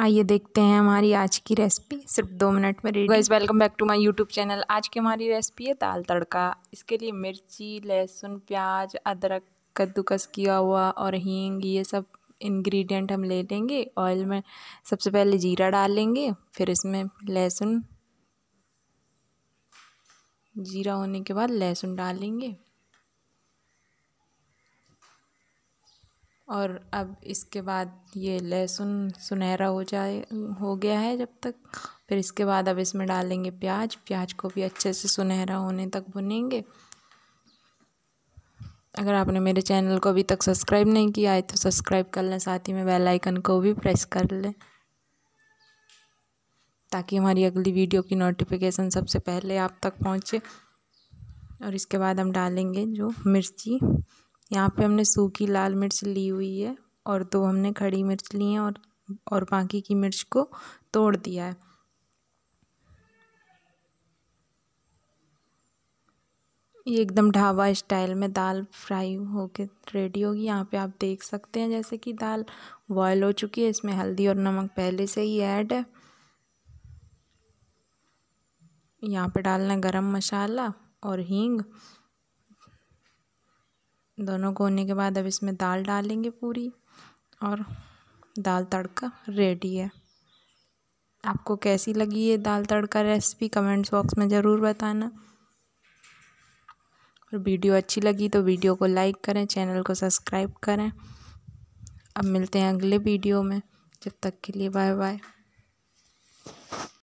आइए देखते हैं हमारी आज की रेसिपी सिर्फ दो मिनट में ready guys welcome back to my YouTube channel आज की हमारी रेसिपी है दाल तड़का इसके लिए मिर्ची लहसुन प्याज अदरक कद्दूकस किया हुआ और हींग ये सब इंग्रेडिएंट हम ले लेंगे ऑयल में सबसे पहले जीरा डालेंगे फिर इसमें लहसुन जीरा होने के बाद लहसुन डालेंगे और अब इसके बाद ये लहसुन सुनहरा हो जाए हो गया है जब तक फिर इसके बाद अब इसमें डालेंगे प्याज प्याज को भी अच्छे से सुनहरा होने तक भुनेंगे अगर आपने मेरे चैनल को अभी तक सब्सक्राइब नहीं किया है तो सब्सक्राइब कर लें साथ ही में बेल आइकन को भी प्रेस कर लें ताकि हमारी अगली वीडियो की नोटिफिकेशन सबसे पहले आप तक पहुँचे और इसके बाद हम डालेंगे जो मिर्ची यहाँ पे हमने सूखी लाल मिर्च ली हुई है और दो हमने खड़ी मिर्च ली हैं और और बाकी की मिर्च को तोड़ दिया है ये एकदम ढाबा स्टाइल में दाल फ्राई होके रेडी होगी यहाँ पे आप देख सकते हैं जैसे कि दाल बॉयल हो चुकी है इसमें हल्दी और नमक पहले से ही ऐड है यहाँ पे डालना गरम मसाला और हींग दोनों को होने के बाद अब इसमें दाल डालेंगे पूरी और दाल तड़का रेडी है आपको कैसी लगी ये दाल तड़का रेसिपी कमेंट्स बॉक्स में ज़रूर बताना और वीडियो अच्छी लगी तो वीडियो को लाइक करें चैनल को सब्सक्राइब करें अब मिलते हैं अगले वीडियो में जब तक के लिए बाय बाय